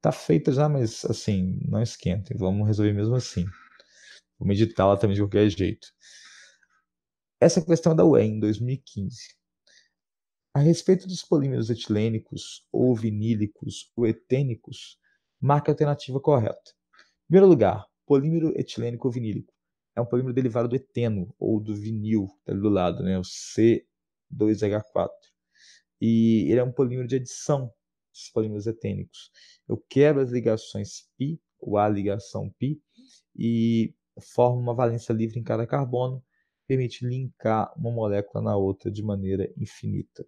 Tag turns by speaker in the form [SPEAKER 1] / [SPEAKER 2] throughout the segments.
[SPEAKER 1] tá feita já, mas assim, não esquenta, vamos resolver mesmo assim. Vou meditar lá também de qualquer jeito. Essa questão da UE em 2015. A respeito dos polímeros etilênicos ou vinílicos ou etênicos, marque a alternativa correta. Em primeiro lugar, polímero etilênico ou vinílico. É um polímero derivado do eteno ou do vinil, tá ali do lado, né? o C2H4. E ele é um polímero de adição, esses polímeros etênicos eu quebro as ligações π, ou a ligação π, e formo uma valência livre em cada carbono, permite linkar uma molécula na outra de maneira infinita.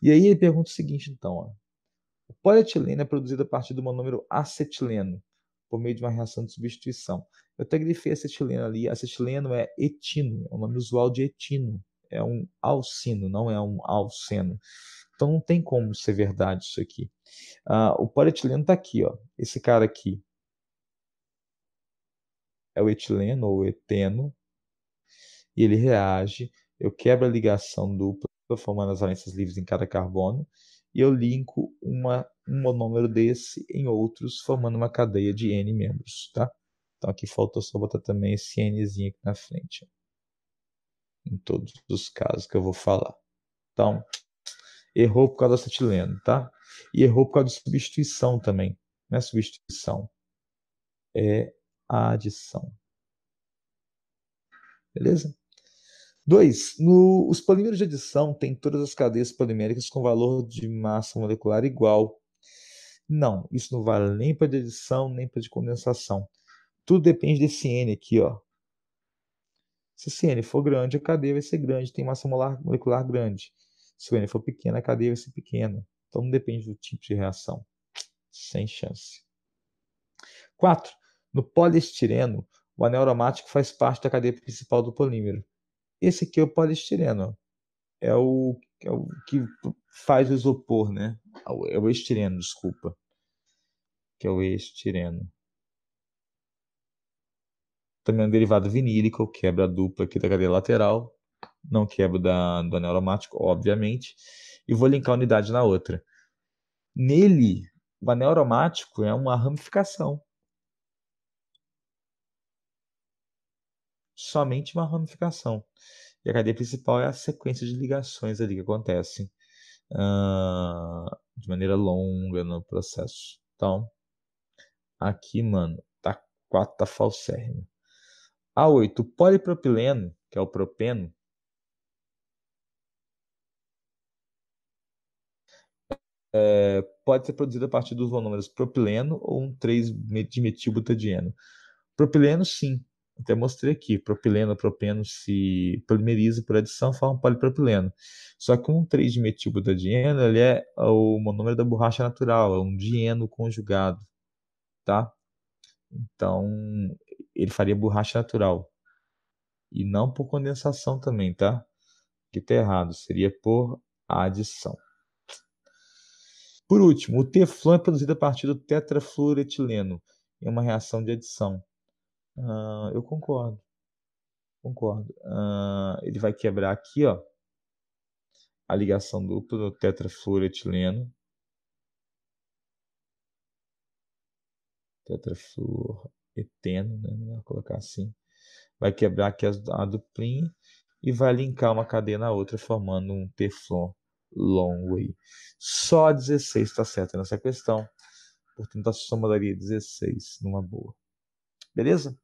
[SPEAKER 1] E aí ele pergunta o seguinte, então, ó, o polietileno é produzido a partir do monômero acetileno, por meio de uma reação de substituição. Eu até grifei acetileno ali. Acetileno é etino, é o nome usual de etino. É um alcino, não é um alceno. Então não tem como ser verdade isso aqui. Ah, o polietileno está aqui, ó. Esse cara aqui é o etileno ou eteno e ele reage. Eu quebro a ligação dupla formando as valências livres em cada carbono e eu linko uma, um monômero desse em outros, formando uma cadeia de N membros, tá? Então aqui faltou só botar também esse Nzinho aqui na frente, em todos os casos que eu vou falar. Então, errou por causa do acetileno, tá? E errou por causa de substituição também. Não é substituição, é adição. Beleza? 2. Os polímeros de adição têm todas as cadeias poliméricas com valor de massa molecular igual. Não, isso não vale nem para de adição, nem para de condensação. Tudo depende desse N aqui, ó. Se esse N for grande, a cadeia vai ser grande, tem massa molecular grande. Se o N for pequeno, a cadeia vai ser pequena. Então não depende do tipo de reação. Sem chance. 4. No poliestireno, o anel aromático faz parte da cadeia principal do polímero. Esse aqui é o poliestireno. É o, é o que faz o isopor, né? É o é estireno, desculpa. Que é o estireno. Também é um derivado vinílico, quebra a dupla aqui da cadeia lateral não quebro da, do anel aromático, obviamente, e vou linkar a unidade na outra. Nele, o anel aromático é uma ramificação. Somente uma ramificação. E a cadeia principal é a sequência de ligações ali que acontecem uh, de maneira longa no processo. Então, aqui, mano, tá 4 tá falsérrimo. A8, o polipropileno, que é o propeno, é, pode ser produzido a partir dos monômeros propileno ou um 3-dimetilbutadieno. Propileno, sim. Até mostrei aqui. Propileno, propeno se polimeriza por adição, forma polipropileno. Só que um 3-dimetilbutadieno, ele é o monômero da borracha natural, é um dieno conjugado, tá? Então, ele faria borracha natural. E não por condensação também, tá? Que tá errado, seria por adição. Por último, o teflon é produzido a partir do tetrafluoretileno. É uma reação de adição. Uh, eu concordo. Concordo. Uh, ele vai quebrar aqui, ó. A ligação dupla do tetrafluoretileno. Tetrafluoreteno, né? Melhor colocar assim. Vai quebrar aqui a duplinha e vai linkar uma cadeia na outra, formando um teflon long way. Só 16 está certo nessa questão. Portanto, a soma daria 16 numa boa. Beleza?